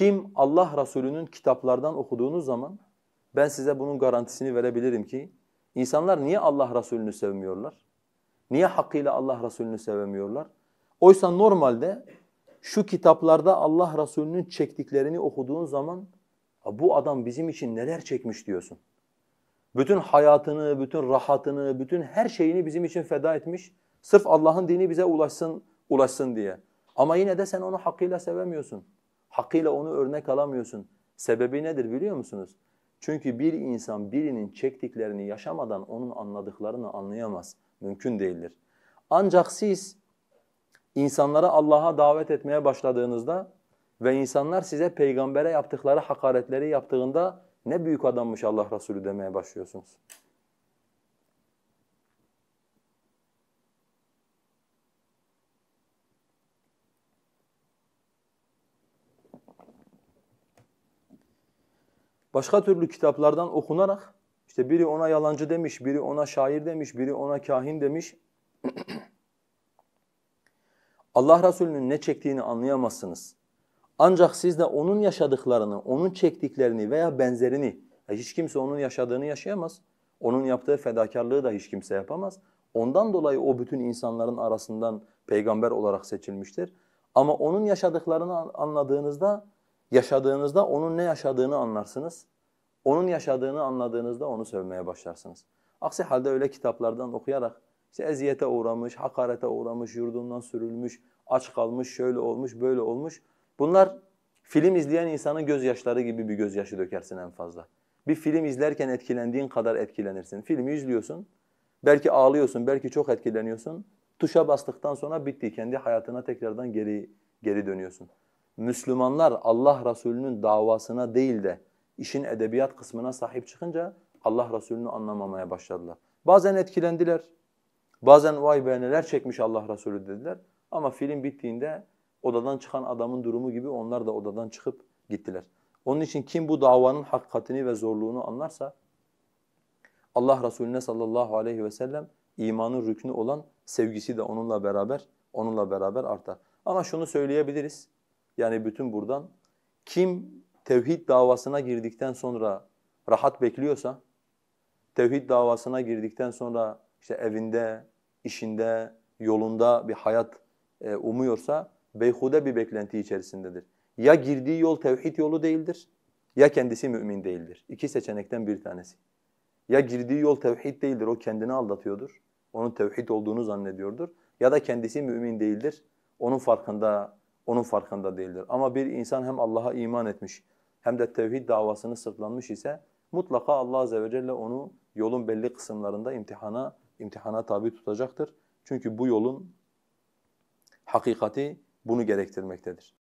Kim Allah Resulü'nün kitaplardan okuduğunuz zaman ben size bunun garantisini verebilirim ki insanlar niye Allah Resulü'nü sevmiyorlar? Niye hakkıyla Allah Resulü'nü sevemiyorlar? Oysa normalde şu kitaplarda Allah Resulü'nün çektiklerini okuduğun zaman bu adam bizim için neler çekmiş diyorsun. Bütün hayatını, bütün rahatını, bütün her şeyini bizim için feda etmiş. Sırf Allah'ın dini bize ulaşsın, ulaşsın diye. Ama yine de sen onu hakkıyla sevemiyorsun. Hakkıyla onu örnek alamıyorsun. Sebebi nedir biliyor musunuz? Çünkü bir insan birinin çektiklerini yaşamadan onun anladıklarını anlayamaz. Mümkün değildir. Ancak siz insanları Allah'a davet etmeye başladığınızda ve insanlar size peygambere yaptıkları hakaretleri yaptığında ne büyük adammış Allah Resulü demeye başlıyorsunuz. başka türlü kitaplardan okunarak işte biri ona yalancı demiş, biri ona şair demiş, biri ona kahin demiş. Allah Resulü'nün ne çektiğini anlayamazsınız. Ancak siz de onun yaşadıklarını, onun çektiklerini veya benzerini, e, hiç kimse onun yaşadığını yaşayamaz. Onun yaptığı fedakarlığı da hiç kimse yapamaz. Ondan dolayı o bütün insanların arasından peygamber olarak seçilmiştir. Ama onun yaşadıklarını anladığınızda Yaşadığınızda onun ne yaşadığını anlarsınız. Onun yaşadığını anladığınızda onu sövmeye başlarsınız. Aksi halde öyle kitaplardan okuyarak işte eziyete uğramış, hakarete uğramış, yurdundan sürülmüş, aç kalmış, şöyle olmuş, böyle olmuş. Bunlar film izleyen insanın gözyaşları gibi bir gözyaşı dökersin en fazla. Bir film izlerken etkilendiğin kadar etkilenirsin. Filmi izliyorsun, belki ağlıyorsun, belki çok etkileniyorsun. Tuşa bastıktan sonra bitti. Kendi hayatına tekrardan geri geri dönüyorsun. Müslümanlar Allah Resulü'nün davasına değil de işin edebiyat kısmına sahip çıkınca Allah Resulü'nü anlamamaya başladılar. Bazen etkilendiler. Bazen vay be neler çekmiş Allah Resulü dediler. Ama film bittiğinde odadan çıkan adamın durumu gibi onlar da odadan çıkıp gittiler. Onun için kim bu davanın hakikatini ve zorluğunu anlarsa Allah Resulüne sallallahu aleyhi ve sellem imanın rüknü olan sevgisi de onunla beraber onunla beraber artar. Ama şunu söyleyebiliriz. Yani bütün buradan kim tevhid davasına girdikten sonra rahat bekliyorsa, tevhid davasına girdikten sonra işte evinde, işinde, yolunda bir hayat e, umuyorsa beyhude bir beklenti içerisindedir. Ya girdiği yol tevhid yolu değildir ya kendisi mümin değildir. İki seçenekten bir tanesi. Ya girdiği yol tevhid değildir, o kendini aldatıyordur. Onun tevhid olduğunu zannediyordur. Ya da kendisi mümin değildir, onun farkında onun farkında değildir. Ama bir insan hem Allah'a iman etmiş hem de tevhid davasını sırtlanmış ise mutlaka Allah azze ve celle onu yolun belli kısımlarında imtihana imtihana tabi tutacaktır. Çünkü bu yolun hakikati bunu gerektirmektedir.